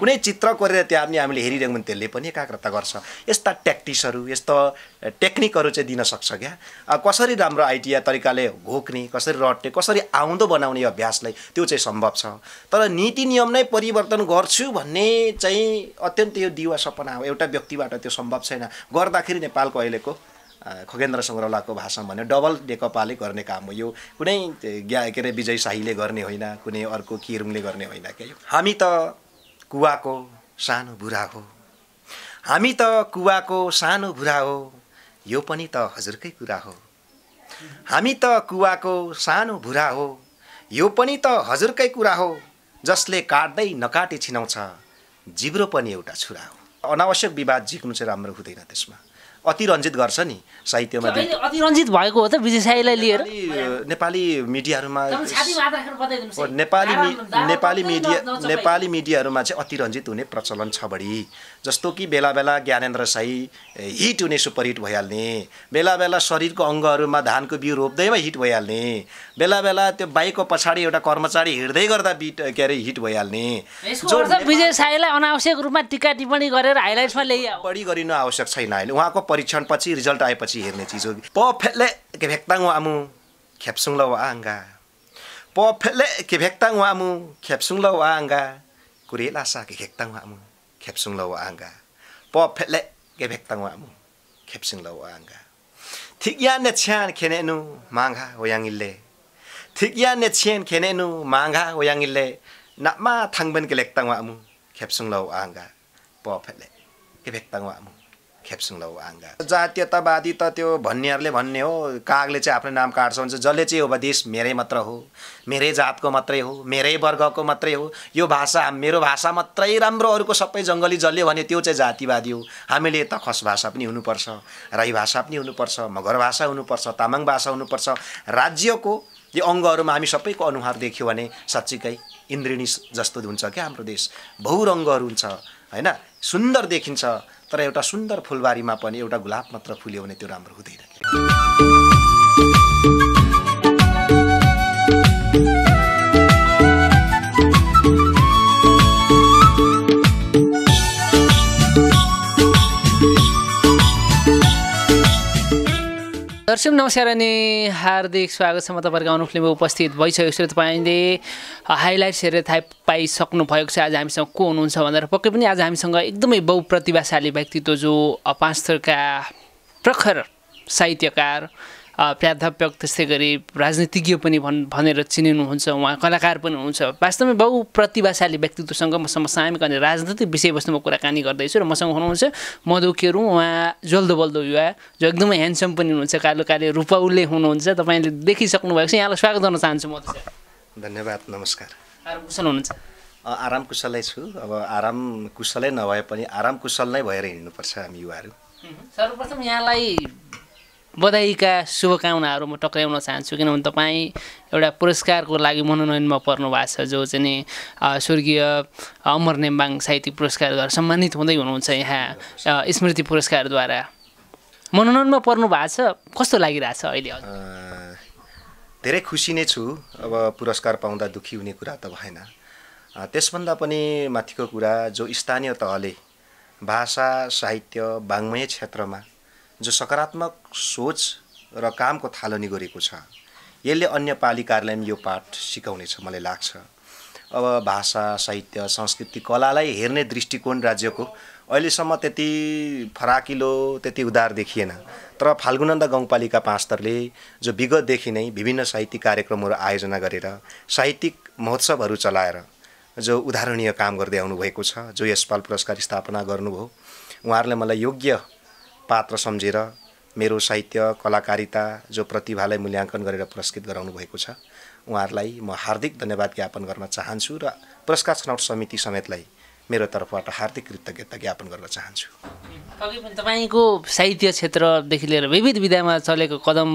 कुनै चित्र कोरेर त्यहाँ पनि हामीले हेरिरह्यौँ भने त्यसले पनि एकाग्रता गर्छ यस्ता ट्याक्टिसहरू यस्तो टेक्निकहरू चाहिँ दिन सक्छ क्या कसरी राम्रो आइडिया तरिकाले घोक्ने कसरी रट्ने कसरी आउँदो बनाउने अभ्यासलाई त्यो चाहिँ सम्भव छ तर नीति नियम नै परिवर्तन गर्छु भन्ने चाहिँ अत्यन्त यो दिवा सपना हो एउटा व्यक्तिबाट त्यो सम्भव छैन गर्दाखेरि नेपालको अहिलेको खगेन्द्र सङ्ग्रौलाको भाषामा भने डबल नेकपाले गर्ने काम हो यो कुनै ज्ञा के अरे विजय शाहीले गर्ने होइन कुनै अर्को किरुङले गर्ने होइन क्या यो हामी त कुवाको सानो बुढा हो हामी त कुवाको सानो बुढा हो यो पनि त हजुरकै कुरा हो हामी त कुवाको सानो भुरा हो यो पनि त हजुरकै कुरा हो जसले काट्दै नकाटे छिनाउँछ जिब्रो पनि एउटा छुरा हो अनावश्यक विवाद झिक्नु चाहिँ राम्रो हुँदैन त्यसमा अतिरञ्जित गर्छ नि साहित्यमा अतिरञ्जित भएको हो त विजयसाईलाई लिएर नेपाली मिडियाहरूमा नेपाली नेपाली मिडिया नेपाली मिडियाहरूमा चाहिँ अतिरञ्जित हुने प्रचलन छ बढी जस्तो कि बेला बेला ज्ञानेन्द्र साई हिट हुने सुपर हिट भइहाल्ने बेला बेला शरीरको अङ्गहरूमा धानको बिउ रोप्दैमा हिट भइहाल्ने बेला बेला त्यो बाइकको पछाडि एउटा कर्मचारी हिँड्दै गर्दा बिट के अरे हिट भइहाल्ने विजय साईलाई अनावश्यक रूपमा टिका टिप्पणी गरेर हाइलाइट्समा ल्याइ बढी गरिनु आवश्यक छैन अहिले उहाँको परीक्षणपछि रिजल्ट आएपछि हेर्ने चिज हो प फेले के भेक्ताङ आमु खेप्सुङ ल वा आङ्गा प फेले के भेक्ताङ आमु खेप्सुङ ल वा आङ्गा कुरे लासा के भेक्ताङ आमु खेप्सुङ ल वा आङ्गा प फेले के भेक्ताङ आमु खेप्सुङ ल वा आङ्गा थिक या ने छ्यान खेनेनु माङ्गा वयाङ इल्ले थिक या ने छ्यान खेनेनु माङ्गा वयाङ इल्ले नामा थाङबन के लेक्ताङ आमु खेप्सुङ ल वा आङ्गा प फेले के भेक्ताङ आमु खेप्सुङ लौ आङ्गा जातीयतावादी त त्यो भन्नेहरूले भन्ने हो कागले चाहिँ आफ्नो नाम काट्छ भने चाहिँ जसले चाहिँ हो देश मेरै मात्र हो मेरै जातको मात्रै हो मेरै वर्गको मात्रै हो यो भाषा मेरो भाषा मात्रै राम्रो अरूको सबै जङ्गली जसले भने त्यो चाहिँ जातिवादी हो हामीले यता खस भाषा पनि हुनुपर्छ राई भाषा पनि हुनुपर्छ मगर भाषा हुनुपर्छ तामाङ भाषा हुनुपर्छ राज्यको यो अङ्गहरूमा हामी सबैको अनुहार देख्यो भने साँच्चीकै इन्द्रिणी जस्तो हुन्छ क्या हाम्रो देश बहु हुन्छ होइन सुन्दर देखिन्छ तर एउटा सुन्दर फुलबारीमा पनि एउटा गुलाब मात्र फुल्यो भने त्यो राम्रो हुँदैन दर्शक नमस्कार अनि हार्दिक स्वागत छ म तपाईँहरूको अनुफ्लिममा उपस्थित भइसकेको छु तपाईँले हाइलाइट्स हेरेर थाहा पाइसक्नु भएको छ आज हामीसँग को हुनुहुन्छ भनेर पक्कै पनि आज हामीसँग एकदमै बहुप्रतिभाशाली व्यक्तित्व जो पाँच थरका प्रखर साहित्यकार प्राध्यापक त्यस्तै गरी राजनीतिज्ञ पनि भन् भनेर चिनिनुहुन्छ उहाँ कलाकार पनि हुनुहुन्छ वास्तवमा बहु प्रतिभाशाली व्यक्तित्वसँग मसँग सामेक अनि राजनीतिक विषयवस्तुमा कुराकानी गर्दैछु र मसँग हुनुहुन्छ मधु केरु उहाँ जल्दो बल्दो युवा जो एकदमै ह्यान्डसम पनि हुनुहुन्छ कालो काले रूपौले हुनुहुन्छ तपाईँले देखिसक्नु भएको छ यहाँलाई स्वागत गर्न चाहन्छु म धन्यवाद नमस्कार कुशल हुनुहुन्छ आराम कुशलै छु अब आराम कुशलै नभए पनि आराम कुशल नै भएर हिँड्नुपर्छ हामी युवाहरू सर्वप्रथम यहाँलाई बधाईका शुभकामनाहरू म टक्राउन चाहन्छु किनभने तपाईँ एउटा पुरस्कारको लागि मनोनयनमा पर्नु भएको छ जो चाहिँ नि स्वर्गीय अमर नेम्बाङ साहित्य पुरस्कारद्वारा सम्मानित हुँदै हुनुहुन्छ यहाँ स्मृति पुरस्कारद्वारा मनोनयनमा पर्नु भएको छ कस्तो लागिरहेछ अहिले धेरै खुसी नै छु अब पुरस्कार पाउँदा दुःखी हुने कुरा त भएन त्यसभन्दा पनि माथिको कुरा जो स्थानीय तहले भाषा साहित्य वाङ्मय क्षेत्रमा जो सकारात्मक सोच र कामको थालनी गरेको छ यसले अन्य पालिकाहरूलाई पनि यो पाठ सिकाउनेछ मलाई लाग्छ अब भाषा साहित्य संस्कृति कलालाई हेर्ने दृष्टिकोण राज्यको अहिलेसम्म त्यति फराकिलो त्यति उदार देखिएन तर फाल्गुनन्द गाउँपालिका पाँचतरले जो विगतदेखि नै विभिन्न साहित्यिक कार्यक्रमहरू आयोजना गरेर साहित्यिक महोत्सवहरू चलाएर जो उदाहरणीय काम गर्दै आउनुभएको छ जो यसपाल पुरस्कार स्थापना गर्नुभयो उहाँहरूले मलाई योग्य पात्र सम्झेर मेरो साहित्य कलाकारिता जो प्रतिभालाई मूल्याङ्कन गरेर पुरस्कृत गराउनु भएको छ उहाँहरूलाई म हार्दिक धन्यवाद ज्ञापन गर्न चाहन्छु र पुरस्कार छनौट समिति समेतलाई मेरो तर्फबाट हार्दिक कृतज्ञता ज्ञापन गर्न चाहन्छु तपाईँको साहित्य क्षेत्रदेखि लिएर विविध विधामा चलेको कदम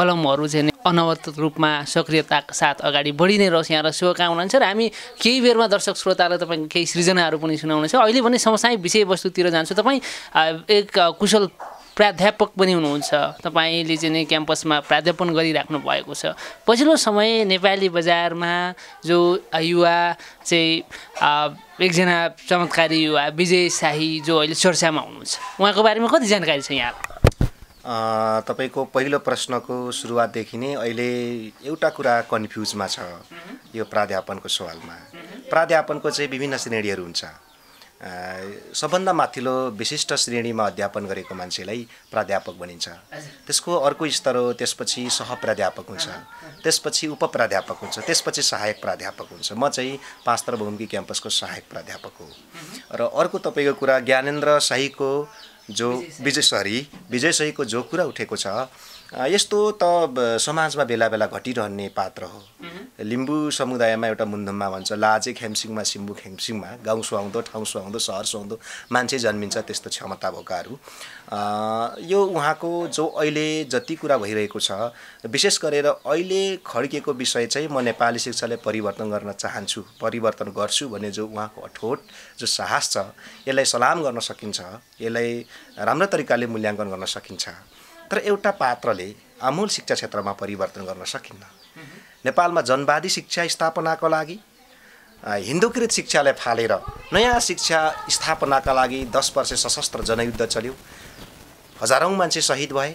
कलमहरू चाहिँ अनवत रूपमा सक्रियताको साथ अगाडि बढी नै रहोस् यहाँ र शुभकामना छ र हामी केही बेरमा दर्शक श्रोतालाई तपाईँको केही सृजनाहरू पनि सुनाउनेछ अहिले भने समसाय विषयवस्तुतिर जान्छु तपाईँ एक कुशल प्राध्यापक पनि हुनुहुन्छ तपाईँले चाहिँ नै क्याम्पसमा प्राध्यापन गरिराख्नु भएको छ पछिल्लो समय नेपाली बजारमा जो युवा चाहिँ एकजना चमत्कारी युवा विजय शाही जो अहिले चर्चामा हुनुहुन्छ उहाँको बारेमा कति जानकारी छ यहाँ तपाईँको पहिलो प्रश्नको सुरुवातदेखि नै अहिले एउटा कुरा कन्फ्युजमा छ यो प्राध्यापनको सवालमा प्राध्यापनको चाहिँ विभिन्न श्रेणीहरू हुन्छ सबभन्दा माथिल्लो विशिष्ट श्रेणीमा अध्यापन गरेको मान्छेलाई प्राध्यापक भनिन्छ त्यसको अर्को स्तर हो त्यसपछि सहप्राध्यापक हुन्छ त्यसपछि उपप्राध्यापक हुन्छ त्यसपछि सहायक प्राध्यापक हुन्छ म चाहिँ पाँच क्याम्पसको सहायक प्राध्यापक हो र अर्को तपाईँको कुरा ज्ञानेन्द्र शाहीको जो विजय विजय विजयसरीको जो कुरा उठेको छ यस्तो त समाजमा बेला बेला घटिरहने पात्र हो लिम्बू समुदायमा एउटा मुन्धुममा भन्छ लाजे खेमसिङमा सिम्बु खेमसिङमा गाउँ सुहाउँदो ठाउँ सुहाउँदो सहर सुहाउँदो मान्छे जन्मिन्छ त्यस्तो क्षमता भएकाहरू यो उहाँको जो अहिले जति कुरा भइरहेको छ विशेष गरेर अहिले खड्किएको विषय चाहिँ म नेपाली शिक्षालाई परिवर्तन गर्न चाहन्छु परिवर्तन गर्छु भन्ने जो उहाँको अठोट जो साहस छ यसलाई सलाम गर्न सकिन्छ यसलाई राम्रो तरिकाले मूल्याङ्कन गर्न सकिन्छ तर एउटा पात्रले आमूल शिक्षा क्षेत्रमा परिवर्तन गर्न सकिन्न नेपालमा जनवादी शिक्षा स्थापनाको लागि हिन्दूकृत शिक्षालाई फालेर नयाँ शिक्षा स्थापनाका लागि दस वर्ष सशस्त्र जनयुद्ध चल्यो हजारौँ मान्छे सहिद भए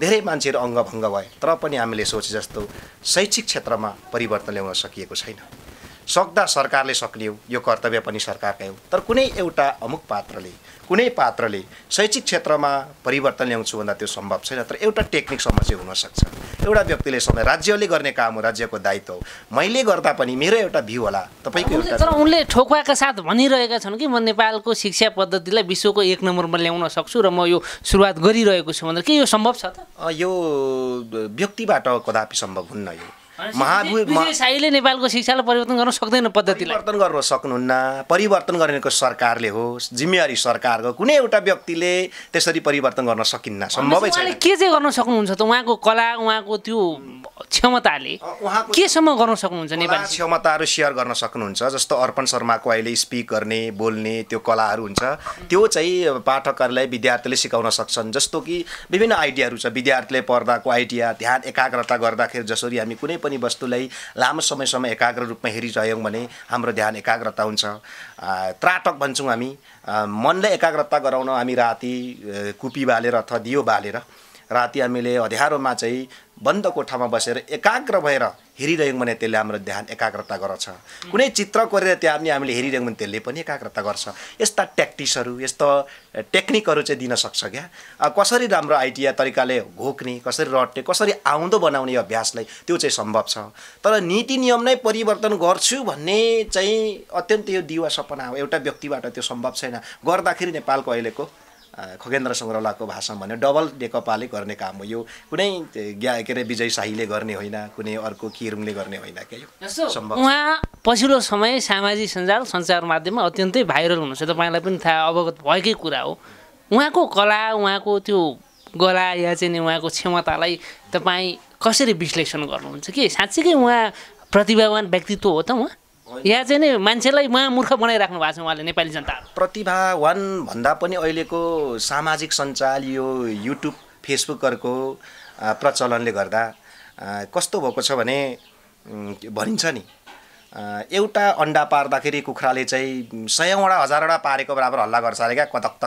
धेरै मान्छेहरू अङ्गभङ्ग भए तर पनि हामीले सोचे जस्तो शैक्षिक क्षेत्रमा परिवर्तन ल्याउन सकिएको छैन सक्दा सरकारले सक्ने यो कर्तव्य पनि सरकारकै हो तर कुनै एउटा अमुक पात्रले कुनै पात्रले शैक्षिक क्षेत्रमा परिवर्तन ल्याउँछु भन्दा त्यो सम्भव छैन तर एउटा टेक्निकसम्म चाहिँ हुनसक्छ एउटा व्यक्तिले समय राज्यले गर्ने काम हो राज्यको दायित्व हो मैले गर्दा पनि मेरो एउटा भ्यू होला तपाईँको एउटा तर उनले ठोकुवाका साथ भनिरहेका छन् कि म नेपालको शिक्षा पद्धतिलाई विश्वको एक नम्बरमा ल्याउन सक्छु र म यो सुरुवात गरिरहेको छु भनेर के यो सम्भव छ त यो व्यक्तिबाट कदापि सम्भव हुन्न यो महाद्वीपले नेपालको शिक्षालाई परिवर्तन गर्न सक्दैन पद्धति परिवर्तन गर्न सक्नुहुन्न परिवर्तन गर्नेको सरकारले हो जिम्मेवारी सरकारको कुनै एउटा व्यक्तिले त्यसरी परिवर्तन गर्न सकिन्न सम्भवै छैन के चाहिँ गर्न सक्नुहुन्छ त उहाँको कला उहाँको त्यो क्षमताले केसम्म गर्न सक्नुहुन्छ नेपाली क्षमताहरू सेयर गर्न सक्नुहुन्छ जस्तो अर्पण शर्माको अहिले स्पिक गर्ने बोल्ने त्यो कलाहरू हुन्छ त्यो चाहिँ पाठकहरूलाई विद्यार्थीले सिकाउन सक्छन् जस्तो कि विभिन्न आइडियाहरू छ विद्यार्थीले पढ्दाको आइडिया ध्यान एकाग्रता गर्दाखेरि जसरी हामी कुनै पनि वस्तुलाई लामो समयसम्म एकाग्र रूपमा हेरिरह्यौँ भने हाम्रो ध्यान एकाग्रता हुन्छ त्राटक भन्छौँ हामी मनलाई एकाग्रता गराउन हामी राति कुपी बालेर अथवा दियो बालेर राति हामीले अँध्यारोमा चाहिँ बन्द कोठामा बसेर एकाग्र भएर हेरिरह्यौँ भने त्यसले हाम्रो ध्यान एकाग्रता गर्छ कुनै चित्र कोरेर त्यहाँ पनि हामीले हेरिरह्यौँ भने त्यसले पनि एकाग्रता गर्छ यस्ता ट्याक्टिसहरू यस्तो टेक्निकहरू चाहिँ दिन सक्छ क्या कसरी राम्रो आइडिया तरिकाले घोक्ने कसरी रट्ने कसरी आउँदो बनाउने अभ्यासलाई त्यो चाहिँ सम्भव छ तर नीति नियम नै परिवर्तन गर्छु भन्ने चाहिँ अत्यन्त यो दिवा सपना हो एउटा व्यक्तिबाट त्यो सम्भव छैन गर्दाखेरि नेपालको अहिलेको खगेन्द्र सङ्ग्रौलाको भाषामा भन्यो डबल नेकपाले गर्ने काम हो यो कुनै के अरे विजय शाहीले गर्ने होइन कुनै अर्को किरुङले गर्ने होइन के यो उहाँ पछिल्लो समय सामाजिक सञ्जाल सञ्चार माध्यममा अत्यन्तै भाइरल हुनुहुन्छ तपाईँलाई पनि थाहा अवगत भएकै कुरा हो उहाँको कला उहाँको त्यो गला या चाहिँ उहाँको क्षमतालाई तपाईँ कसरी विश्लेषण गर्नुहुन्छ कि साँच्चीकै उहाँ प्रतिभावान व्यक्तित्व हो त उहाँ यहाँ चाहिँ नि मान्छेलाई उहाँ मूर्ख बनाइराख्नु भएको छ उहाँले नेपाली जनता प्रतिभावान भन्दा पनि अहिलेको सामाजिक सञ्जाल यो युट्युब फेसबुकहरूको प्रचलनले गर्दा कस्तो भएको छ भने भनिन्छ नि एउटा अन्डा पार्दाखेरि कुखुराले चाहिँ सयौँवटा हजारवटा पारेको बराबर हल्ला गर्छ अरे क्या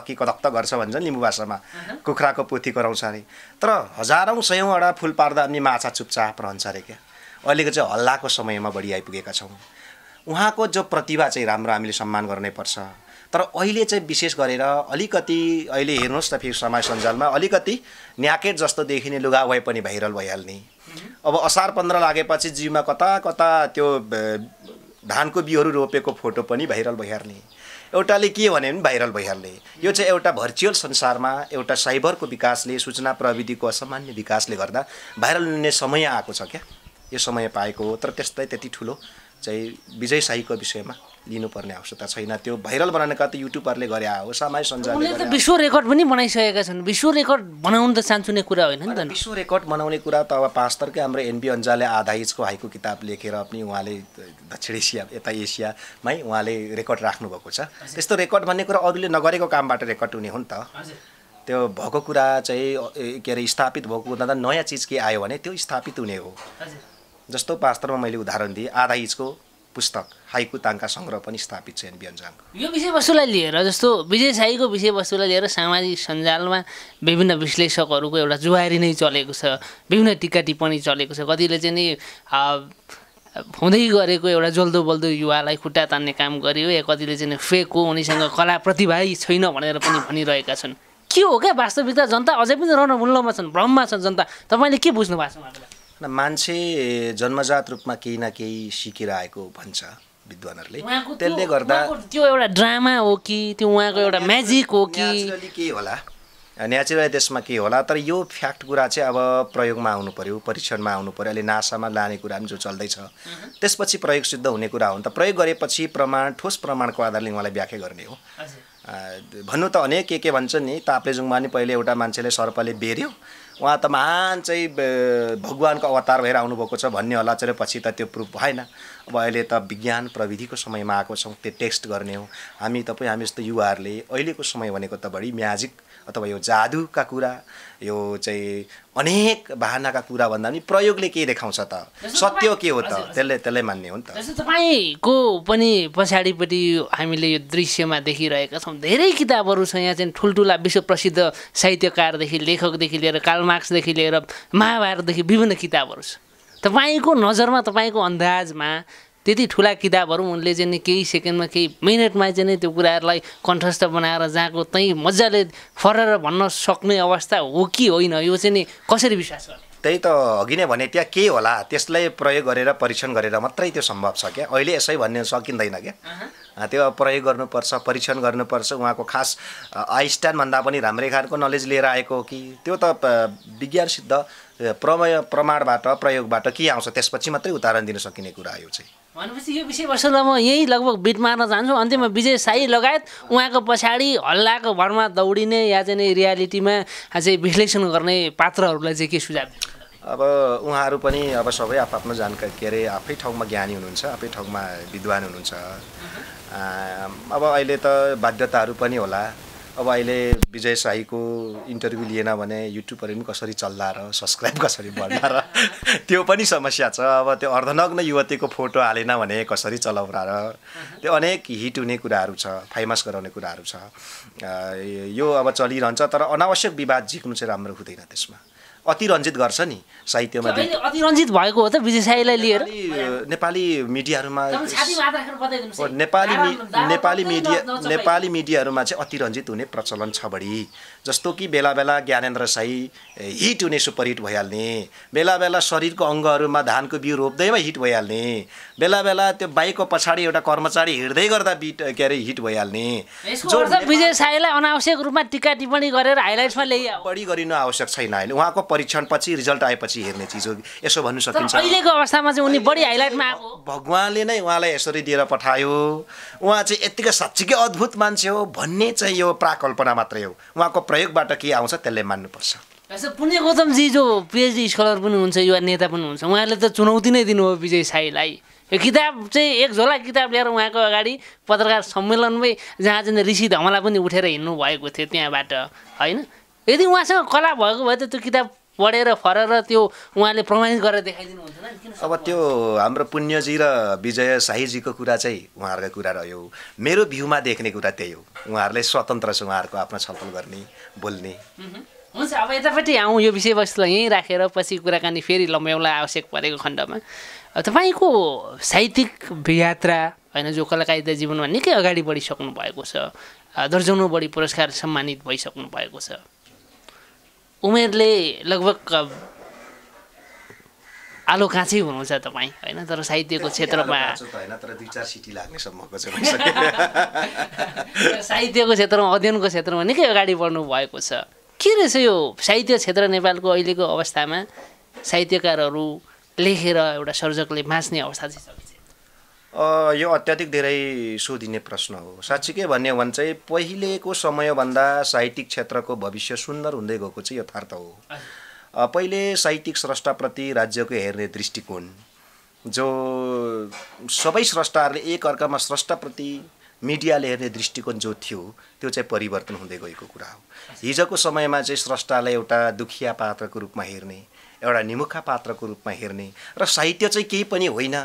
कि कदक्क गर्छ भन्छ लिम्बू भाषामा कुखुराको पोथी कराउँछ अरे तर हजारौँ सयौँवटा फुल पार्दा पनि माछा चुपचाप रहन्छ अरे क्या अहिलेको चाहिँ हल्लाको समयमा बढी आइपुगेका छौँ उहाँको जो प्रतिभा चाहिँ राम्रो हामीले सम्मान गर्नैपर्छ तर अहिले चाहिँ विशेष गरेर अलिकति अहिले हेर्नुहोस् न फेरि समाज सञ्जालमा अलिकति न्याकेट जस्तो देखिने लुगा भए पनि भाइरल भइहाल्ने अब असार पन्ध्र लागेपछि जिउमा कता कता त्यो धानको बिउहरू रोपेको फोटो पनि भाइरल भइहाल्ने एउटाले के भने पनि भाइरल भइहाल्ने यो चाहिँ एउटा भर्चुअल संसारमा एउटा साइबरको विकासले सूचना प्रविधिको असामान्य विकासले गर्दा भाइरल हुने समय आएको छ क्या यो समय पाएको हो तर त्यस्तै त्यति ठुलो चाहिँ विजय शाहीको विषयमा लिनुपर्ने आवश्यकता छैन त्यो भाइरल बनाउने कति युट्युबरले गरे हो सामाजिक सञ्जालले विश्व रेकर्ड पनि बनाइसकेका छन् विश्व रेकर्ड बनाउनु त सान्सुने कुरा होइन नि त विश्व रेकर्ड बनाउने कुरा त अब पाँच हाम्रो एनबी अन्जाले आधा इचको हाइको किताब लेखेर पनि उहाँले दक्षिण एसिया यता एसियामै उहाँले रेकर्ड राख्नुभएको छ त्यस्तो रेकर्ड भन्ने कुरा अरूले नगरेको कामबाट रेकर्ड हुने हो नि त त्यो भएको कुरा चाहिँ के अरे स्थापित भएको नयाँ चिज के आयो भने त्यो स्थापित हुने हो जस्तो वास्तवमा मैले उदाहरण दिएँ आधा इचको पुस्तक हाइकु ताङका सङ्ग्रह पनि स्थापित छ बियन्जाङको यो विषयवस्तुलाई लिएर जस्तो विजय साईको विषयवस्तुलाई लिएर सामाजिक सञ्जालमा विभिन्न विश्लेषकहरूको एउटा जुवारी नै चलेको छ विभिन्न टिका टिप्पणी चलेको छ कतिले चाहिँ नि हुँदै गरेको एउटा जल्दो बल्दो युवालाई खुट्टा तान्ने काम गर्यो या कतिले चाहिँ फेक हो उनीसँग कला प्रतिभा छैन भनेर पनि भनिरहेका छन् के हो क्या वास्तविकता जनता अझै पनि मूल्यमा छन् भ्रममा छन् जनता तपाईँले के बुझ्नु भएको छ मान्छे जन्मजात रूपमा केही न केही सिकेर आएको भन्छ विद्वानहरूले त्यसले गर्दा त्यो एउटा ड्रामा हो कि त्यो उहाँको एउटा म्याजिक हो कि के होला नेचुरली त्यसमा के होला तर यो फ्याक्ट कुरा चाहिँ अब प्रयोगमा आउनु पऱ्यो परीक्षणमा आउनु पऱ्यो अहिले नासामा लाने कुरा पनि जो चल्दैछ त्यसपछि प्रयोग सिद्ध हुने कुरा हो नि त प्रयोग गरेपछि प्रमाण ठोस प्रमाणको आधारले उहाँलाई व्याख्या गर्ने हो भन्नु त अनेक के के भन्छन् नि ताप्लेजुङमा नि पहिले एउटा मान्छेले सर्पले बेर्यो उहाँ त महान चाहिँ भगवान्को अवतार भएर आउनुभएको छ भन्ने होला चाहिँ पछि त त्यो प्रुफ भएन अब अहिले त विज्ञान प्रविधिको समयमा आएको छौँ त्यो टेक्स्ट गर्ने हो हामी तपाईँ हामी जस्तो युवाहरूले अहिलेको समय भनेको त बढी म्याजिक अथवा यो जादुका कुरा यो चाहिँ अनेक भावनाका कुरा भन्दा पनि प्रयोगले के देखाउँछ त सत्य के हो त त्यसले त्यसलाई मान्ने हो नि त तपाईँको पनि पछाडिपट्टि हामीले यो दृश्यमा देखिरहेका छौँ धेरै किताबहरू छ यहाँ चाहिँ ठुल्ठुला विश्वप्रसिद्ध साहित्यकारदेखि लेखकदेखि लिएर कालमार्क्सदेखि लिएर महाभारतदेखि विभिन्न किताबहरू छ तपाईँको नजरमा तपाईँको अन्दाजमा त्यति ठुला किताबहरू उनले चाहिँ नि केही सेकेन्डमा केही मिनटमा चाहिँ नि त्यो कुराहरूलाई कन्ठस्थ बनाएर जहाँको त्यहीँ मजाले फरेर भन्न सक्ने अवस्था हो कि होइन यो चाहिँ नि कसरी विश्वास गर्ने त्यही त अघि नै भने त्यहाँ के होला त्यसलाई प्रयोग गरेर परीक्षण गरेर मात्रै त्यो सम्भव छ क्या अहिले यसै भन्ने सकिँदैन क्या त्यो प्रयोग गर्नुपर्छ परीक्षण गर्नुपर्छ उहाँको खास आइस्ट्यान्डभन्दा पनि राम्रै खालको नलेज लिएर आएको हो कि त्यो त विज्ञान सिद्ध प्रमेय प्रमाणबाट प्रयोगबाट के आउँछ त्यसपछि मात्रै उदाहरण दिन सकिने कुरा यो चाहिँ भनेपछि यो विषयवस्तुलाई म यहीँ लगभग बिट मार्न चाहन्छु अन्त्यमा विजय साई लगायत उहाँको पछाडि हल्लाको भरमा दौडिने या चाहिँ रियालिटीमा चाहिँ विश्लेषण गर्ने पात्रहरूलाई चाहिँ के सुझाव अब उहाँहरू पनि अब सबै आफ्नो जानकारी के अरे आफै ठाउँमा ज्ञानी हुनुहुन्छ आफै ठाउँमा विद्वान हुनुहुन्छ अब अहिले त बाध्यताहरू पनि होला अब अहिले विजय साईको इन्टरभ्यू लिएन भने युट्युबहरू पनि कसरी चल्ला र सब्सक्राइब कसरी बढ्ला र त्यो पनि समस्या छ अब त्यो अर्धनग्न युवतीको फोटो हालेन भने कसरी चलाउला र त्यो अनेक हिट हुने कुराहरू छ फेमस गराउने कुराहरू छ यो अब चलिरहन्छ तर अनावश्यक विवाद झिक्नु चाहिँ राम्रो हुँदैन त्यसमा अतिरञ्जित गर्छ नि साहित्यमा अतिरञ्जित भएको हो त साईलाई लिएर नेपाली मिडियाहरूमा नेपाली नेपाली मिडिया नेपाली मिडियाहरूमा चाहिँ अतिरञ्जित हुने प्रचलन छ बढी जस्तो कि बेला बेला ज्ञानेन्द्र साई हिट हुने सुपर हिट भइहाल्ने बेला बेला शरीरको अङ्गहरूमा धानको बिउ रोप्दैमा हिट भइहाल्ने बेला बेला त्यो बाइकको पछाडि एउटा कर्मचारी हिँड्दै गर्दा बिट के अरे हिट भइहाल्ने विजय साईलाई अनावश्यक रूपमा टिका टिप्पणी गरेर हाइलाइट्समा ल्याइ बढी गरिनु आवश्यक छैन अहिले उहाँको परीक्षण पछि रिजल्ट आएपछि हेर्ने चिज हो यसो भन्नु सकिन्छ अहिलेको अवस्थामा चाहिँ उनी बढी हाइलाइटमा भगवान्ले नै उहाँलाई यसरी दिएर पठायो उहाँ चाहिँ यत्तिकै साँच्चीकै अद्भुत मान्छे हो भन्ने चाहिँ यो प्राकल्पना मात्रै हो उहाँको प्रयोगबाट के आउँछ त्यसले मान्नुपर्छ पुण्य गौतमजी जो पिएचडी स्कलर पनि हुन्छ युवा नेता पनि हुन्छ उहाँले त चुनौती नै दिनुभयो विजय साईलाई यो किताब चाहिँ एक झोला किताब लिएर उहाँको अगाडि पत्रकार सम्मेलनमै जहाँ चाहिँ ऋषि धमला पनि उठेर हिँड्नु भएको थियो त्यहाँबाट होइन यदि उहाँसँग कला भएको भए त त्यो किताब पढेर फरेर त्यो उहाँले प्रमाणित गरेर देखाइदिनु हुन्छ अब त्यो हाम्रो पुण्यजी र विजय साईजीको कुरा चाहिँ उहाँहरूको कुरा रह्यो मेरो भ्यूमा देख्ने कुरा त्यही हो उहाँहरूले स्वतन्त्र छ उहाँहरूको आफ्नो छलफल गर्ने बोल्ने हुन्छ अब यतापट्टि आउँ यो विषयवस्तुलाई यहीँ राखेर पछि कुराकानी फेरि लम्ब्याउला आवश्यक परेको खण्डमा तपाईँको साहित्यिक यात्रा होइन जो कलाकारिता जीवनमा निकै अगाडि बढिसक्नु भएको छ दर्जनौँ बढी पुरस्कार सम्मानित भइसक्नु भएको छ उमेरले लगभग आलो काँचै हुनुहुन्छ तपाईँ होइन तर साहित्यको क्षेत्रमा साहित्यको क्षेत्रमा अध्ययनको क्षेत्रमा निकै अगाडि बढ्नु भएको छ के रहेछ यो साहित्य क्षेत्र नेपालको अहिलेको अवस्थामा साहित्यकारहरू लेखेर एउटा सर्जकले बाँच्ने अवस्था चाहिँ छ यो अत्याधिक धेरै सोधिने प्रश्न हो साँच्ची के भन्यो भने चाहिँ पहिलेको समयभन्दा साहित्यिक क्षेत्रको भविष्य सुन्दर हुँदै गएको चाहिँ यथार्थ हो पहिले साहित्यिक स्रष्टाप्रति राज्यको हेर्ने दृष्टिकोण जो सबै स्रष्टाहरूले एकअर्कामा स्रष्टाप्रति मिडियाले हेर्ने दृष्टिकोण जो थियो त्यो चाहिँ परिवर्तन हुँदै गएको कुरा हो हिजोको समयमा चाहिँ स्रष्टालाई एउटा दुखिया पात्रको रूपमा हेर्ने एउटा निमुखा पात्रको रूपमा हेर्ने र साहित्य चाहिँ केही पनि होइन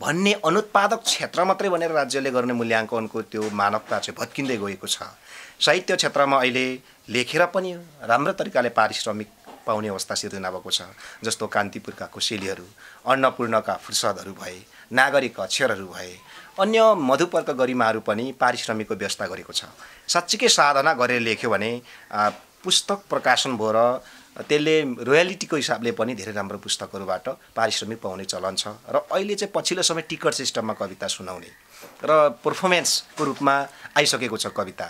भन्ने अनुत्पादक क्षेत्र मात्रै भनेर राज्यले गर्ने मूल्याङ्कनको त्यो मानवता चाहिँ भत्किँदै गएको छ साहित्य क्षेत्रमा अहिले लेखेर पनि राम्रो तरिकाले पारिश्रमिक पाउने अवस्था सिर्जना भएको छ जस्तो कान्तिपुरका कोसेलीहरू अन्नपूर्णका फुर्सदहरू भए नागरिक अक्षरहरू भए अन्य मधुपर्क गरिमाहरू पनि पारिश्रमिकको व्यवस्था गरेको छ साँच्चीकै साधना गरेर लेख्यो भने पुस्तक प्रकाशन भएर त्यसले रोयालिटीको हिसाबले पनि धेरै राम्रो पुस्तकहरूबाट पारिश्रमिक पाउने चलन छ र अहिले चाहिँ पछिल्लो समय टिकट सिस्टममा कविता सुनाउने र पर्फर्मेन्सको रूपमा आइसकेको छ कविता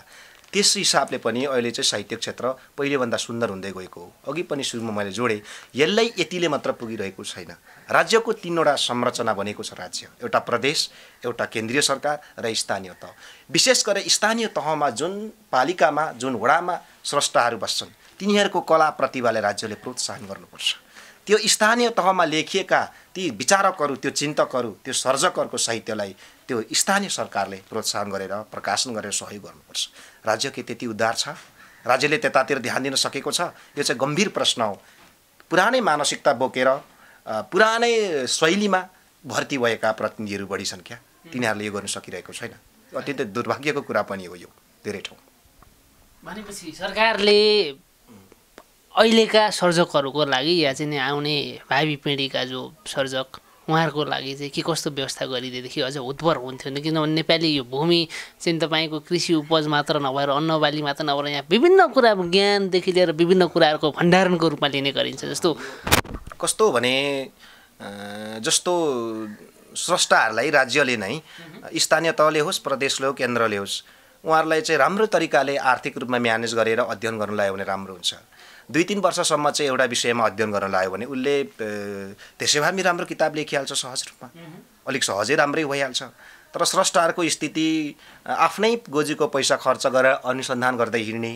त्यस हिसाबले पनि अहिले चाहिँ साहित्य क्षेत्र पहिलेभन्दा सुन्दर हुँदै गएको हो अघि पनि सुरुमा मैले जोडेँ यसलाई यतिले मात्र पुगिरहेको छैन राज्यको तिनवटा संरचना बनेको छ राज्य एउटा प्रदेश एउटा केन्द्रीय सरकार र स्थानीय तह विशेष गरेर स्थानीय तहमा जुन पालिकामा जुन वडामा स्रष्टाहरू बस्छन् तिनीहरूको कला प्रतिभाले राज्यले प्रोत्साहन गर्नुपर्छ त्यो स्थानीय तहमा लेखिएका ती विचारकहरू त्यो चिन्तकहरू त्यो सर्जकहरूको साहित्यलाई त्यो स्थानीय सरकारले प्रोत्साहन गरेर प्रकाशन गरेर सहयोग गर्नुपर्छ राज्यकै त्यति उद्धार छ राज्यले त्यतातिर ध्यान दिन सकेको छ यो चाहिँ गम्भीर प्रश्न हो पुरानै मानसिकता बोकेर पुरानै शैलीमा भर्ती भएका प्रतिनिधिहरू बढी सङ्ख्या तिनीहरूले यो गर्न सकिरहेको छैन अत्यन्तै दुर्भाग्यको कुरा पनि हो यो धेरै ठाउँ भनेपछि सरकारले अहिलेका सर्जकहरूको लागि या चाहिँ आउने भावी पिँढीका जो सर्जक उहाँहरूको लागि चाहिँ के कस्तो व्यवस्था गरिदिएदेखि अझ उद्भर हुन्थ्यो नि किनभने नेपाली यो भूमि चाहिँ तपाईँको कृषि उपज मात्र नभएर अन्न बाली मात्र नभएर यहाँ विभिन्न कुरा ज्ञानदेखि लिएर विभिन्न कुराहरूको भण्डारणको रूपमा लिने गरिन्छ जस्तो कस्तो भने जस्तो स्रष्टाहरूलाई राज्यले नै स्थानीय तहले होस् प्रदेशले हो केन्द्रले होस् उहाँहरूलाई चाहिँ राम्रो तरिकाले आर्थिक रूपमा म्यानेज गरेर अध्ययन गर्नु लायो भने राम्रो हुन्छ दुई तिन वर्षसम्म चाहिँ एउटा विषयमा अध्ययन गर्न लाग्यो भने उसले त्यसै भए पनि राम्रो किताब लेखिहाल्छ सहज रूपमा अलिक सहजै राम्रै भइहाल्छ तर स्रष्टाहरूको स्थिति आफ्नै गोजीको पैसा खर्च गरेर अनुसन्धान गर्दै हिँड्ने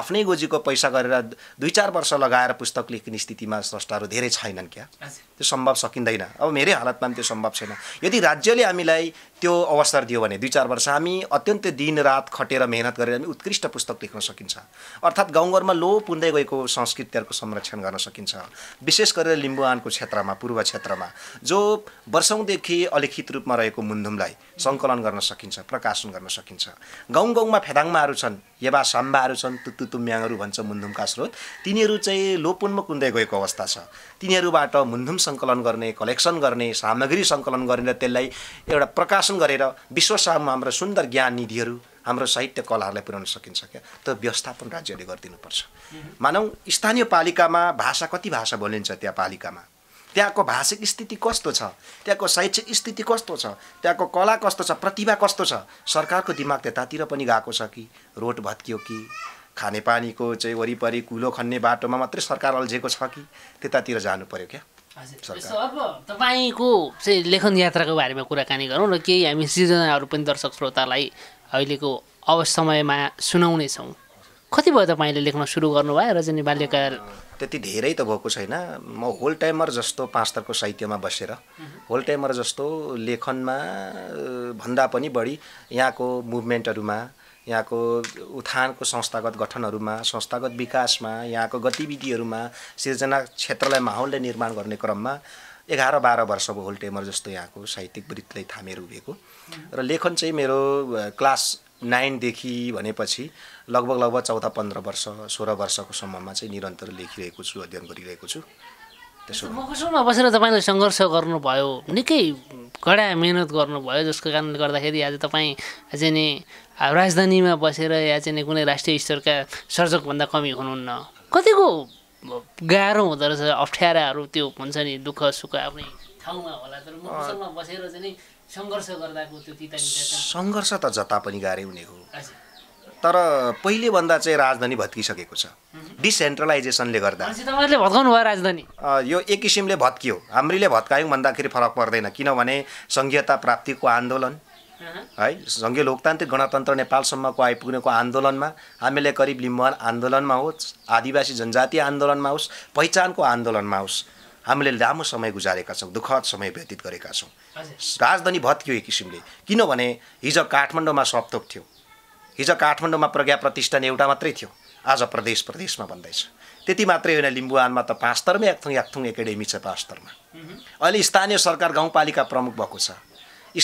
आफ्नै गोजीको पैसा गरेर दुई चार वर्ष लगाएर पुस्तक लेख्ने स्थितिमा स्रष्टाहरू धेरै छैनन् क्या त्यो सम्भव सकिँदैन अब मेरै हालतमा पनि त्यो सम्भव छैन यदि राज्यले हामीलाई त्यो अवसर दियो भने दुई चार वर्ष हामी अत्यन्तै दिन रात खटेर मेहनत गरेर हामी उत्कृष्ट पुस्तक लेख्न सकिन्छ अर्थात् गाउँघरमा लो पुन्दै गएको संस्कृतिहरूको संरक्षण गर्न सकिन्छ विशेष गरेर लिम्बुआनको क्षेत्रमा पूर्व क्षेत्रमा जो वर्षौँदेखि अलिखित रूपमा रहेको मुन्धुमलाई सङ्कलन गर्न सकिन्छ प्रकाशन गर्न सकिन्छ गाउँ गाउँमा फेदाङमाहरू छन् यबा साम्बाहरू छन् तुत्तुतुम्याङहरू भन्छ मुन्धुमका स्रोत तिनीहरू चाहिँ लोपुन्मुख हुँदै गएको अवस्था छ तिनीहरूबाट मुन्धुम सङ्कलन गर्ने कलेक्सन गर्ने सामग्री सङ्कलन गरेर त्यसलाई एउटा प्रकाशन गरेर विश्वसम्म हाम्रो सुन्दर ज्ञान निधिहरू हाम्रो साहित्य कलाहरूलाई पुर्याउन सकिन्छ क्या त्यो व्यवस्थापन राज्यले गरिदिनुपर्छ मानौँ स्थानीय पालिकामा भाषा कति भाषा बोलिन्छ त्यहाँ पालिकामा त्यहाँको भाषिक स्थिति कस्तो छ त्यहाँको शैक्षिक स्थिति कस्तो छ त्यहाँको कला कस्तो छ प्रतिभा कस्तो छ सरकारको दिमाग त्यतातिर पनि गएको छ कि रोड भत्कियो कि खानेपानीको चाहिँ वरिपरि कुलो खन्ने बाटोमा मात्रै सरकार अल्झेको छ कि त्यतातिर जानु पर्यो क्या अब तपाईँको चाहिँ लेखन यात्राको बारेमा कुराकानी गरौँ र केही हामी सिर्जनाहरू पनि दर्शक श्रोतालाई अहिलेको अवश्य समयमा सुनाउनेछौँ कति भयो तपाईँले लेख्न सुरु गर्नुभयो रजनी बाल्यकाल त्यति धेरै त भएको छैन म होल टाइमर जस्तो पाँच तरको साहित्यमा बसेर होल टाइमर जस्तो लेखनमा भन्दा पनि बढी यहाँको मुभमेन्टहरूमा यहाँको उत्थानको संस्थागत गठनहरूमा संस्थागत विकासमा यहाँको गतिविधिहरूमा सिर्जना क्षेत्रलाई माहौलले निर्माण गर्ने क्रममा एघार बाह्र वर्षको होल टेमर जस्तो यहाँको साहित्यिक वृत्तलाई थामेर उभिएको र लेखन चाहिँ मेरो क्लास नाइनदेखि भनेपछि लगभग लगभग चौध पन्ध्र वर्ष सोह्र वर्षको सम्ममा चाहिँ निरन्तर लेखिरहेको छु अध्ययन गरिरहेको छु त्यसो मकसुरमा बसेर तपाईँले सङ्घर्ष गर्नुभयो निकै कडा मिहिनेत गर्नुभयो जसको कारणले गर्दाखेरि आज तपाईँ चाहिँ नि राजधानीमा बसेर या चाहिँ कुनै राष्ट्रिय स्तरका सर्जकभन्दा कमी हुनुहुन्न कतिको गाह्रो हुँदो रहेछ अप्ठ्याराहरू त्यो हुन्छ नि दुःख सुख आफ्नै ठाउँमा होला तर मकसुरमा बसेर चाहिँ सङ्घर्ष गर्दाको त्यो सङ्घर्ष त जता पनि गाह्रै हुने हो तर पहिले भन्दा चाहिँ राजधानी भत्किसकेको छ डिसेन्ट्रलाइजेसनले गर्दा भत्काउनु भयो राजधानी यो एक किसिमले भत्कियो हाम्रीले भत्कायौँ भन्दाखेरि फरक पर्दैन किनभने सङ्घीयता प्राप्तिको आन्दोलन है सङ्घीय लोकतान्त्रिक गणतन्त्र नेपालसम्मको आइपुग्नेको आन्दोलनमा हामीले करिब लिम्बन आन्दोलनमा होस् आदिवासी जनजाति आन्दोलनमा होस् पहिचानको आन्दोलनमा होस् हामीले लामो समय गुजारेका छौँ दुःखद समय व्यतीत गरेका छौँ राजधानी भत्कियो एक किसिमले किनभने हिजो काठमाडौँमा सप्तोक थियो हिजो काठमाडौँमा प्रज्ञा प्रतिष्ठान एउटा मात्रै थियो आज प्रदेश प्रदेशमा भन्दैछ त्यति मात्रै होइन लिम्बुआनमा त पाँचतरमै याक्थुङ याक्थुङ एकाडेमी छ पाँचतरमा अहिले स्थानीय सरकार गाउँपालिका प्रमुख भएको छ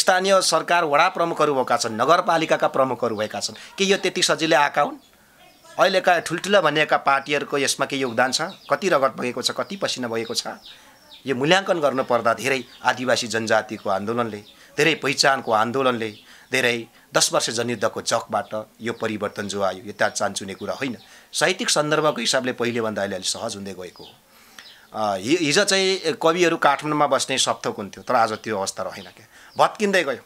स्थानीय सरकार वडा प्रमुखहरू भएका छन् नगरपालिकाका प्रमुखहरू भएका छन् के यो त्यति सजिलै आएका हुन् अहिलेका ठुल्ठुला भनिएका पार्टीहरूको यसमा के योगदान छ कति रगत भएको छ कति पसिना भएको छ यो मूल्याङ्कन गर्नुपर्दा धेरै आदिवासी जनजातिको आन्दोलनले धेरै पहिचानको आन्दोलनले धेरै दस वर्ष जनयुद्धको चकबाट यो परिवर्तन जो आयो यो त्यहाँ चान्चुने कुरा होइन साहित्यिक सन्दर्भको हिसाबले पहिलेभन्दा अहिले अलि सहज हुँदै गएको हो हिजो चाहिँ कविहरू काठमाडौँमा बस्ने सप्थक हुन्थ्यो तर आज त्यो अवस्था रहेन क्या भत्किँदै गयो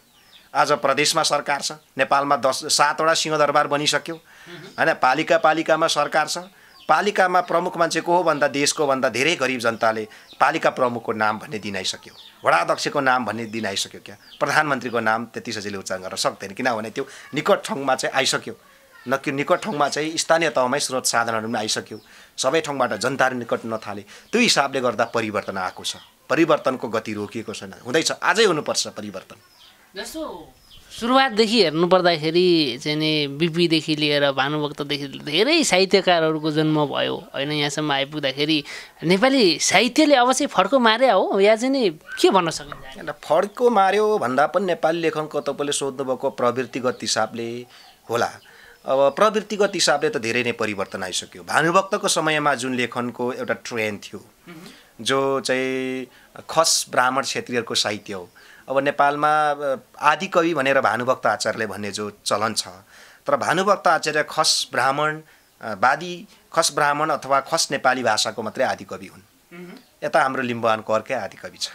आज प्रदेशमा सरकार छ नेपालमा दस सातवटा सिंहदरबार बनिसक्यो होइन पालिका पालिकामा सरकार छ पालिकामा प्रमुख मान्छे को हो भन्दा देशको भन्दा धेरै गरिब जनताले पालिका प्रमुखको नाम भन्ने दिन आइसक्यो वडाध्यक्षको नाम भन्ने दिन आइसक्यो क्या प्रधानमन्त्रीको नाम त्यति सजिलो उच्चारण गर्न सक्दैन किनभने त्यो निकट ठाउँमा चाहिँ आइसक्यो न कि निकट ठाउँमा चाहिँ स्थानीय तहमै स्रोत साधनहरू पनि आइसक्यो सबै ठाउँबाट जनताहरू निकट नथाले त्यो हिसाबले गर्दा परिवर्तन आएको छ परिवर्तनको गति रोकिएको छैन हुँदैछ आजै हुनुपर्छ परिवर्तन जस्तो सुरुवातदेखि हेर्नुपर्दाखेरि चाहिँ नि बिपीदेखि लिएर भानुभक्तदेखि धेरै साहित्यकारहरूको जन्म भयो होइन यहाँसम्म आइपुग्दाखेरि नेपाली साहित्यले अब चाहिँ फड्को मार्यो हो या चाहिँ नि के भन्न सकिन्छ फड्को मार्यो भन्दा पनि नेपाली लेखनको तपाईँले सोध्नुभएको प्रवृत्तिगत हिसाबले होला अब प्रवृत्तिगत हिसाबले त धेरै नै परिवर्तन आइसक्यो भानुभक्तको समयमा जुन लेखनको एउटा ट्रेन थियो जो चाहिँ खस ब्राह्मण क्षेत्रीहरूको साहित्य हो अब नेपालमा आदिकवि भनेर भानुभक्त आचार्यले भन्ने जो चलन छ तर भानुभक्त आचार्य खस ब्राह्मण वादी खस ब्राह्मण अथवा खस नेपाली भाषाको मात्रै आदिकवि हुन् यता हाम्रो लिम्बुवानको अर्कै आदिकवि छ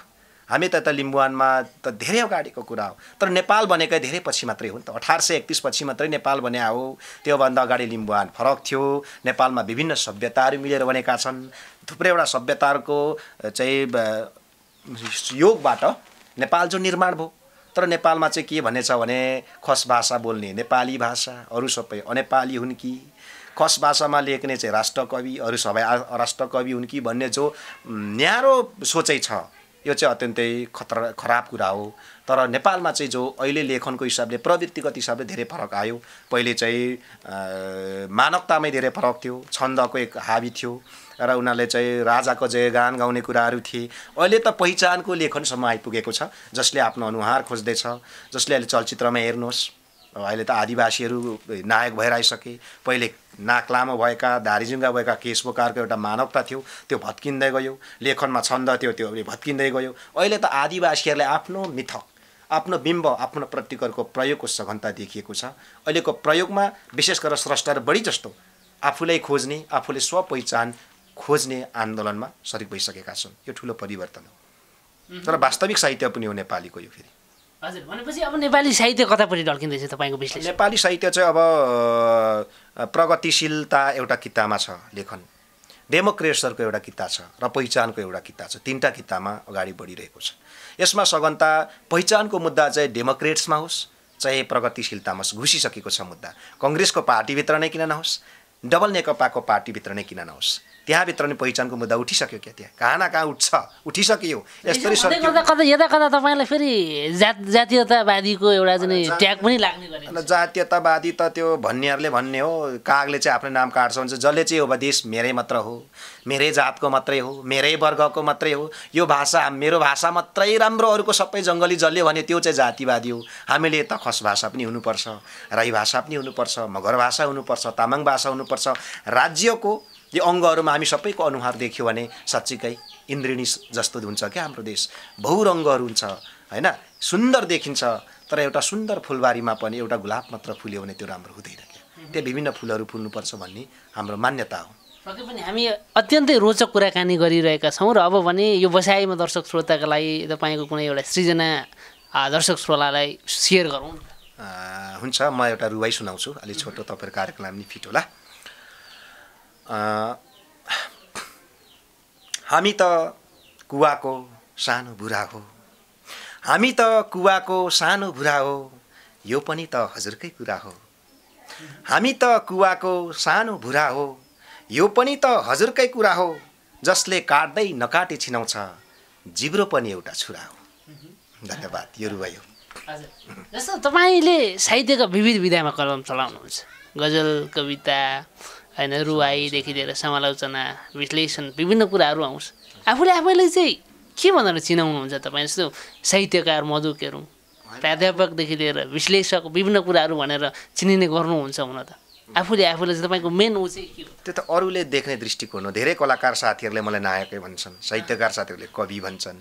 हामी त यता लिम्बुवानमा त धेरै अगाडिको कुरा हो तर नेपाल बनेकै धेरै पछि मात्रै हो नि त अठार सय एकतिसपछि मात्रै नेपाल बने हो त्योभन्दा अगाडि लिम्बुवान फरक थियो नेपालमा विभिन्न सभ्यताहरू मिलेर बनेका छन् थुप्रैवटा सभ्यताहरूको चाहिँ योगबाट नेपाल जो निर्माण भयो तर नेपालमा चाहिँ के भन्ने छ भने खस भाषा बोल्ने नेपाली भाषा अरू सबै अनेपाली हुन् कि खस भाषामा लेख्ने चाहिँ राष्ट्रकवि अरू सबै राष्ट्रकवि हुन् कि भन्ने जो न्यारो सोचै छ यो चाहिँ अत्यन्तै खतरा खराब कुरा हो तर नेपालमा चाहिँ जो अहिले लेखनको हिसाबले प्रवृत्तिगत हिसाबले धेरै फरक आयो पहिले चाहिँ मानवतामै धेरै फरक थियो छन्दको एक हाबी थियो र उनीहरूले चाहिँ राजाको जयगान गाउने कुराहरू थिए अहिले त पहिचानको लेखनसम्म आइपुगेको छ जसले आफ्नो अनुहार खोज्दैछ जसले अहिले चलचित्रमा हेर्नुहोस् अहिले त आदिवासीहरू नायक भएर आइसके पहिले नाक लामो भएका दारिजुङ्गा भएका केश बोकारको एउटा मानवता थियो त्यो भत्किँदै गयो लेखनमा छन्द थियो त्यो भत्किँदै गयो अहिले त आदिवासीहरूले आफ्नो मिथक आफ्नो बिम्ब आफ्नो प्रतिकरको प्रयोगको सघनता देखिएको छ अहिलेको प्रयोगमा विशेष गरेर स्रष्टाहरू बढी जस्तो आफूलाई खोज्ने आफूले स्वपहिचान खोज्ने आन्दोलनमा सरिक भइसकेका छन् यो ठुलो परिवर्तन हो तर वास्तविक साहित्य पनि हो नेपालीको यो फेरि हजुर भनेपछि अब नेपाली साहित्य कतापट्टि ढल्किँदैछ तपाईँको विषय नेपाली साहित्य चाहिँ अब प्रगतिशीलता एउटा कितामा छ लेखन डेमोक्रेसरको एउटा किता छ र पहिचानको एउटा किता छ तिनवटा कितामा अगाडि बढिरहेको छ यसमा सघनता पहिचानको मुद्दा चाहिँ डेमोक्रेट्समा होस् चाहे प्रगतिशीलतामा घुसिसकेको छ मुद्दा कङ्ग्रेसको पार्टीभित्र नै किन नहोस् डबल नेकपाको पार्टीभित्र नै किन नहोस् त्यहाँभित्र नै पहिचानको मुद्दा उठिसक्यो क्या त्यहाँ कहाँ न कहाँ उठ्छ उठिसक्यो यसरी यता कता तपाईँलाई फेरि जातीयतावादीको एउटा ट्याग पनि लाग्ने जातीयतावादी त त्यो भन्नेहरूले भन्ने हो कागले चाहिँ आफ्नो नाम काट्छ भने चाहिँ जसले चाहिँ देश मेरै मात्र हो मेरै जातको मात्रै हो मेरै वर्गको मात्रै हो यो भाषा मेरो भाषा मात्रै राम्रो अरूको सबै जङ्गली जसले भने त्यो चाहिँ जातिवादी हो हामीले यता खस भाषा पनि हुनुपर्छ राई भाषा पनि हुनुपर्छ मगर भाषा हुनुपर्छ तामाङ भाषा हुनुपर्छ राज्यको यो अङ्गहरूमा हामी सबैको अनुहार देख्यौँ भने साँच्चीकै इन्द्रिणी जस्तो हुन्छ क्या हाम्रो देश बहुरङ्गहरू हुन्छ होइन सुन्दर देखिन्छ तर एउटा सुन्दर फुलबारीमा पनि एउटा गुलाब मात्र फुल्यो भने त्यो राम्रो हुँदैन क्या त्यहाँ विभिन्न फुलहरू फुल्नुपर्छ भन्ने हाम्रो मान्यता हो पनि हामी अत्यन्तै रोचक कुराकानी गरिरहेका छौँ र अब भने यो बसाइमा दर्शक श्रोताको लागि तपाईँको कुनै एउटा सृजना दर्शक श्रोतालाई सेयर गरौँ हुन्छ म एउटा रुवाई सुनाउँछु अलिक छोटो तपाईँको कार्यक्रम पनि फिट होला हामी त कुवाको सानो बुढा हो हामी त कुवाको सानो बुढा हो यो पनि त हजुरकै कुरा हो हामी त कुवाको सानो बुढा हो यो पनि त हजुरकै कुरा हो जसले काट्दै नकाटे छिनाउँछ जिब्रो पनि एउटा छुरा हो धन्यवाद यो भयो जस्तो तपाईँले साहित्यका विविध विधामा कलम चलाउनुहुन्छ गजल कविता होइन रुवाईदेखि लिएर समालोचना विश्लेषण विभिन्न कुराहरू आउँछ आफूले आफैलाई चाहिँ के भनेर चिनाउनुहुन्छ तपाईँ जस्तो साहित्यकार मधुकहरू प्राध्यापकदेखि लिएर विश्लेषक विभिन्न कुराहरू भनेर चिनिने गर्नुहुन्छ हुन त आफूले आफूले चाहिँ तपाईँको मेन ऊ चाहिँ के हो त्यो त अरूले देख्ने दृष्टिकोण हो धेरै कलाकार साथीहरूले मलाई नायकै भन्छन् साहित्यकार साथीहरूले कवि भन्छन्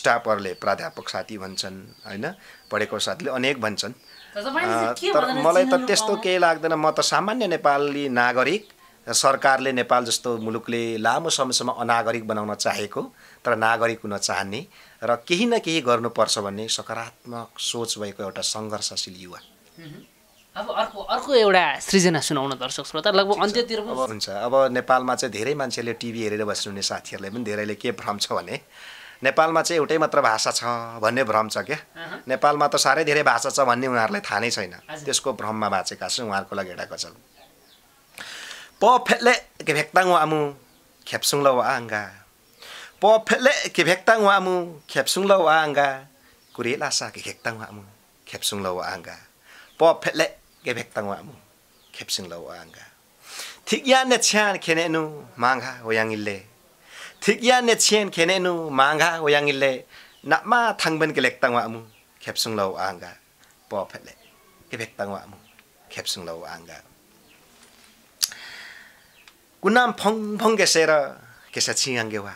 स्टाफहरूले प्राध्यापक साथी भन्छन् होइन पढेको साथीले अनेक भन्छन् तर मलाई त त्यस्तो केही लाग्दैन म त सामान्य नेपाली नागरिक सरकारले नेपाल जस्तो मुलुकले लामो समयसम्म अनागरिक बनाउन चाहेको तर नागरिक हुन चाहने र केही न केही गर्नुपर्छ भन्ने सकारात्मक सोच भएको एउटा सङ्घर्षशील युवा अब अर्को अर्को एउटा सृजना सुनाउन दर्शक श्रोता लगभग अन्त्यतिर अब हुन्छ अब नेपालमा चाहिँ धेरै मान्छेले टिभी हेरेर बस्नुहुने साथीहरूले पनि धेरैले के भ्रम छ भने नेपालमा चाहिँ एउटै मात्र भाषा छ भन्ने भ्रम छ क्या नेपालमा त साह्रै धेरै भाषा छ भन्ने उहाँहरूलाई थाहा नै छैन त्यसको भ्रममा बाँचेका छन् उहाँहरूको लागि एउटा गजल ปอเพลเก็บเฮกตั้งว่ามูข็บสุงเลาว่าอังกาปอเพลเก็บเฮกตั้งว่ามูข็บสุงเลาว่าอังกากุเรลาซาเก็บเฮกตั้งว่ามูข็บสุงเลาว่าอังกาปอเพลเก็บเฮกตั้งว่ามูข็บสุงเลาว่าอังกาทิกยานเนชานเคเนนูมังกาโอยังอิเลทิกยานเนชานเคเนนูมังกาโอยังอิเลนักมาทังเป็นเกล็กตั้งว่ามูข็บสุงเลาว่าอังกาปอเพลเก็บเฮกตั้งว่ามูข็บสุงเลาว่าอังกา कुनाम फङ फङ गेसेर केसा छिङ्गेवा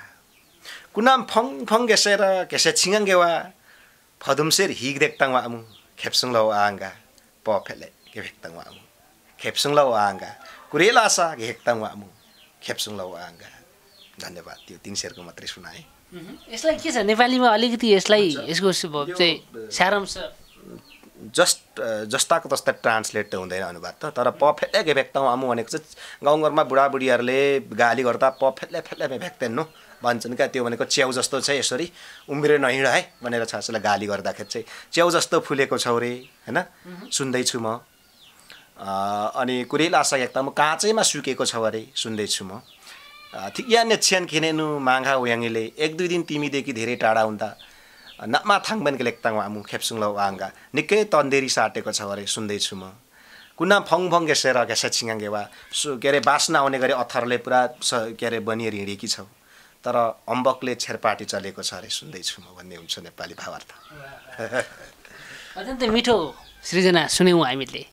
कुनाम फङ फङ गेसेर केसा छिङ्गेवा फदुमसेर हिग देख्ताङ आमु खेप्सुङ लौ आङ्गा प फेले के भेक्ताङ आमु खेप्सुङ लौ आङ्गा लासा आशा हेक्ताङ आमु खेप्सुङ लौ आङ्गा धन्यवाद त्यो तिन सेरको मात्रै सुनाएँ यसलाई के छ नेपालीमा अलिकति यसलाई यसको चाहिँ सारांश जस्ट जस्ताको तस्ता ट्रान्सलेट त हुँदैन अनुवाद त तर प फेल्याक भेक्ता आमु भनेको चाहिँ गाउँघरमा बुढाबुढीहरूले गाली गर्दा प फेल्या फेल्या भेक्तेन् भन्छन् क्या त्यो भनेको च्याउ जस्तो छ यसरी उम्रे नहिँड है भनेर छासलाई गाली गर्दाखेरि चाहिँ च्याउ जस्तो फुलेको छौ रे होइन सुन्दैछु म अनि कुरेल आशा त म काँचैमा सुकेको छौ अरे सुन्दैछु म ठिक या नेछ्यान खेनेनु माघा उयाङीले एक दुई दिन तिमीदेखि धेरै टाढा हुँदा नापमा थाङबेनको लेख्ताङ आमु खेप्सुङ ल वाङ्गा निकै तन्देरी साटेको छ अरे सुन्दैछु म कुना फङ फङ गेसेर घ्यासा छिङ्गाङ्गे वा सु के अरे बास्ना आउने गरी अथरले पुरा स के अरे बनिएर हिँडेकी छौ तर अम्बकले छेरपाटी चलेको छ अरे सुन्दैछु म भन्ने हुन्छ नेपाली भावार्थ अत्यन्तै मिठो सृजना सुन्यौँ हामीले